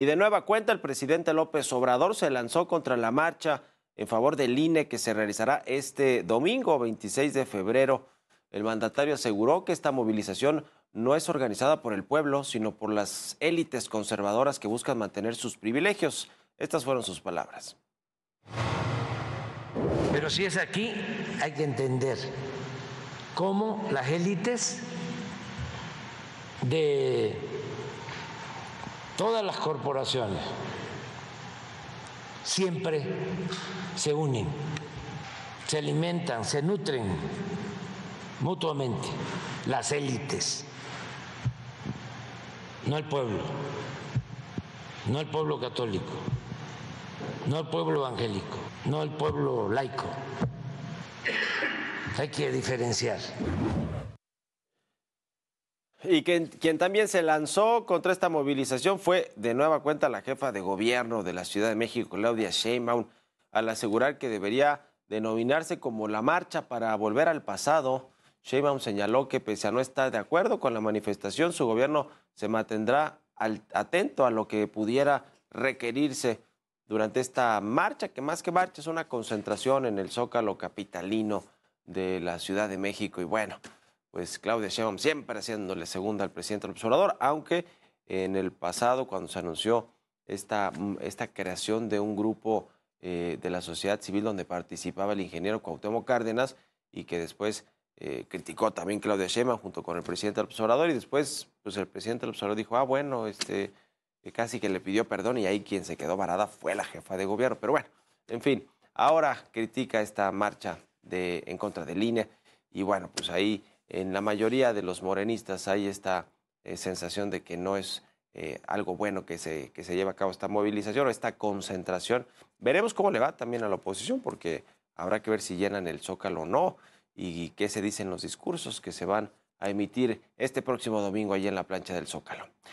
Y de nueva cuenta, el presidente López Obrador se lanzó contra la marcha en favor del INE que se realizará este domingo 26 de febrero. El mandatario aseguró que esta movilización no es organizada por el pueblo, sino por las élites conservadoras que buscan mantener sus privilegios. Estas fueron sus palabras. Pero si es aquí, hay que entender cómo las élites de todas las corporaciones siempre se unen, se alimentan, se nutren mutuamente las élites, no el pueblo, no el pueblo católico, no el pueblo evangélico, no el pueblo laico. Hay que diferenciar. Y quien, también se lanzó contra esta movilización fue de nueva cuenta la jefa de gobierno de la Ciudad de México, Claudia Sheinbaum, al asegurar que debería denominarse como la marcha para volver al pasado. Sheinbaum señaló que pese a no estar de acuerdo con la manifestación, su gobierno se mantendrá atento a lo que pudiera requerirse durante esta marcha, que más que marcha es una concentración en el zócalo capitalino de la Ciudad de México. Y bueno, pues Claudia Sheinbaum siempre haciéndole segunda al presidente del observador, aunque en el pasado cuando se anunció esta, mm, esta creación de un grupo eh, de la sociedad civil donde participaba el ingeniero Cuauhtémoc Cárdenas y que después eh, criticó también Claudia Sheinbaum junto con el presidente del observador y después pues el presidente del observador dijo, ah bueno, este, eh, casi que le pidió perdón y ahí quien se quedó varada fue la jefa de gobierno. Pero bueno, en fin, ahora critica esta marcha de, en contra de línea y bueno, pues ahí en la mayoría de los morenistas hay esta eh, sensación de que no es eh, algo bueno que se, lleve a cabo esta movilización o esta concentración. Veremos cómo le va también a la oposición, porque habrá que ver si llenan el zócalo o no y, y qué se dicen los discursos que se van a emitir este próximo domingo allí en la plancha del zócalo.